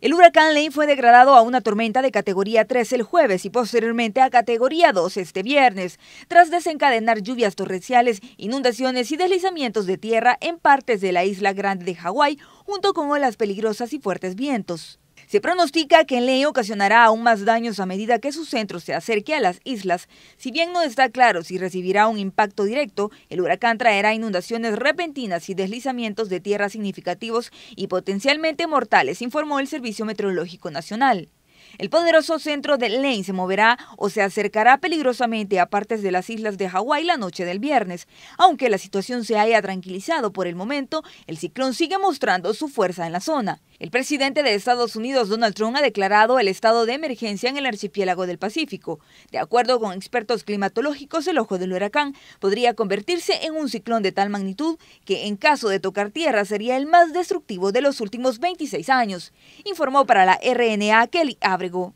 El huracán Lane fue degradado a una tormenta de categoría 3 el jueves y posteriormente a categoría 2 este viernes, tras desencadenar lluvias torrenciales, inundaciones y deslizamientos de tierra en partes de la isla grande de Hawái, junto con olas peligrosas y fuertes vientos. Se pronostica que Ley ocasionará aún más daños a medida que su centro se acerque a las islas. Si bien no está claro si recibirá un impacto directo, el huracán traerá inundaciones repentinas y deslizamientos de tierra significativos y potencialmente mortales, informó el Servicio Meteorológico Nacional. El poderoso centro de ley se moverá o se acercará peligrosamente a partes de las islas de Hawái la noche del viernes. Aunque la situación se haya tranquilizado por el momento, el ciclón sigue mostrando su fuerza en la zona. El presidente de Estados Unidos, Donald Trump, ha declarado el estado de emergencia en el archipiélago del Pacífico. De acuerdo con expertos climatológicos, el ojo del huracán podría convertirse en un ciclón de tal magnitud que en caso de tocar tierra sería el más destructivo de los últimos 26 años, informó para la RNA Kelly Abrego.